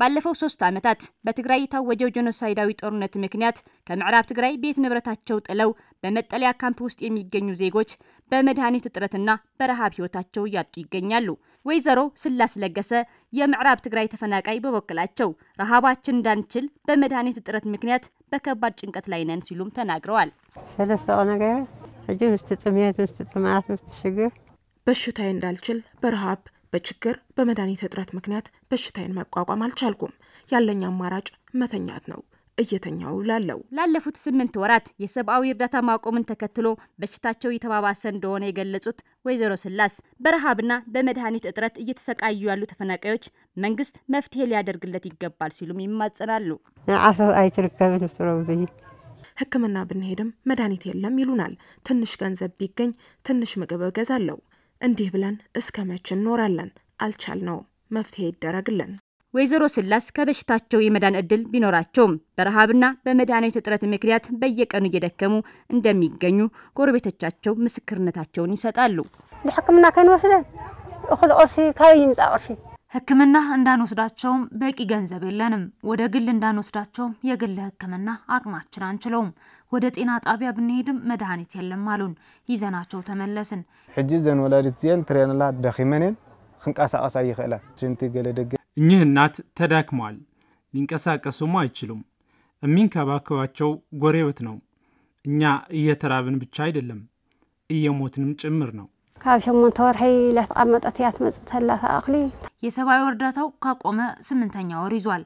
ባለፈው ሶስት ዓመታት በትግራይ የታወጀው ጄኖሳይዳዊ ጦርነት ምክንያት ከምዕራብ ትግራይ ቤት ንብረታቸው ጥለው በመጠለያ ካምፕ ውስጥ የሚገኙ ዜጎች በመድኃኒት እጥረትና በረሃብ ህይወታቸው እያጡ ይገኛሉ። ወይዘሮ ስላስ ለገሰ የምዕራብ ትግራይ ተፈናቃይ በበኩላቸው ረሃባችን እንዳንችል በመድኃኒት እጥረት ምክንያት በከባድ ጭንቀት ላይ ነን ሲሉም ተናግረዋል። ሰለስተ ነገር እጅ ምስቲ ጥሜት ምስቲ ጥማት ምስቲ ሽግር በሽታዬ እንዳልችል በረሃብ በችግር በመድኃኒት እጥረት ምክንያት በሽታዬን መቋቋም አልቻልኩም። ያለኝ አማራጭ መተኛት ነው። እየተኛው ላለው ላለፉት ስምንት ወራት የሰብአዊ እርዳታ ማቆምን ተከትሎ በሽታቸው የተባባሰ እንደሆነ የገለጹት ወይዘሮ ስላስ በረሃብና በመድኃኒት እጥረት እየተሰቃዩ ያሉ ተፈናቃዮች መንግስት መፍትሄ ሊያደርግለት ይገባል ሲሉም ይማጸናሉ። ሕክምና ብንሄድም መድኃኒት የለም ይሉናል። ትንሽ ገንዘብ ቢገኝ ትንሽ ምግብ እገዛለሁ። እንዲህ ብለን እስከ መች እንኖራለን? አልቻልነው። መፍትሄ ይደረግልን። ወይዘሮ ስላስ ከበሽታቸው የመዳን እድል ቢኖራቸውም በረሃብና በመድኃኒት እጥረት ምክንያት በየቀኑ እየደከሙ እንደሚገኙ ጎረቤቶቻቸው ምስክርነታቸውን ይሰጣሉ። ብሕክምና ከንወስደ እክል ቁርሲ ካብ ይምፃ ቁርሲ ሕክምና እንዳንወስዳቸውም በቂ ገንዘብ የለንም። ወደ ግል እንዳንወስዳቸውም የግል ሕክምና አቅማችን አንችለውም። ወደ ጤና ጣቢያ ብንሄድም መድኃኒት የለም አሉን። ይዘናቸው ተመለስን። ሕጂ ዘን ወላዲት ዚአን ትሬንላ ደኺመንን ክንቀሳቀሳ ይኽእላ ሽንቲ ገለ ደገ እኚህ እናት ተዳክመዋል፣ ሊንቀሳቀሱም አይችሉም። የሚንከባከባቸው ጎረቤት ነው። እኛ እየተራብን ብቻ አይደለም እየሞትንም ጭምር ነው። ካብ ሸሞንተ ወርሒ ለተቐመጠት እያ ትመፅእ ተላ ኣኽሊ የሰብአዊ እርዳታው ካቆመ ስምንተኛ ወር ይዟል።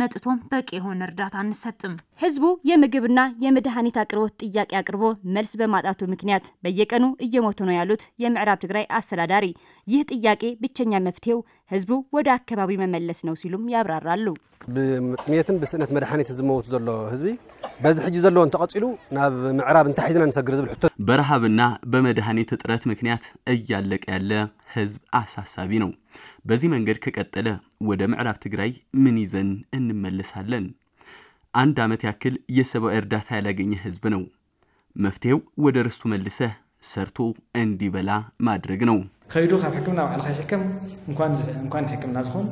መጥቶም በቂ የሆነ እርዳታ አንሰጥም። ህዝቡ የምግብና የመድኃኒት አቅርቦት ጥያቄ አቅርቦ መልስ በማጣቱ ምክንያት በየቀኑ እየሞቱ ነው ያሉት የምዕራብ ትግራይ አስተዳዳሪ ይህ ጥያቄ ብቸኛ መፍትሄው ህዝቡ ወደ አካባቢ መመለስ ነው ሲሉም ያብራራሉ። ብጥሜትን ብስእነት መድኃኒት ዝመውት ዘሎ ህዝቢ በዚ ሕጂ ዘለዎን ተቐፂሉ ናብ ምዕራብ እንታይ ሒዝና ንሰግር ዝብል ሕቶ በረሃብና በመድኃኒት እጥረት ምክንያት እያለቀ ያለ ህዝብ አሳሳቢ ነው። በዚህ መንገድ ከቀጠለ ወደ ምዕራብ ትግራይ ምን ይዘን እንመለሳለን? አንድ ዓመት ያክል የሰብአዊ እርዳታ ያላገኘ ህዝብ ነው። መፍትሄው ወደ ርስቱ መልሰህ ሰርቶ እንዲበላ ማድረግ ነው። ከይዱ ካብ ሕክምና ባዕልካ ይሕክም እንኳን ሕክምና ዝኾን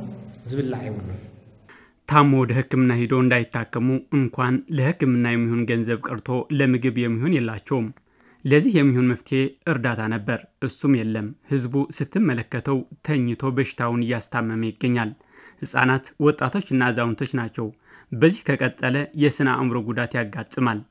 ዝብላዕ የብሉን ታሞ ወደ ህክምና ሂዶ እንዳይታከሙ እንኳን ለህክምና የሚሆን ገንዘብ ቀርቶ ለምግብ የሚሆን የላቸውም። ለዚህ የሚሆን መፍትሄ እርዳታ ነበር፣ እሱም የለም። ህዝቡ ስትመለከተው ተኝቶ በሽታውን እያስታመመ ይገኛል። ሕፃናት፣ ወጣቶችና አዛውንቶች ናቸው። በዚህ ከቀጠለ የስነ አእምሮ ጉዳት ያጋጥማል።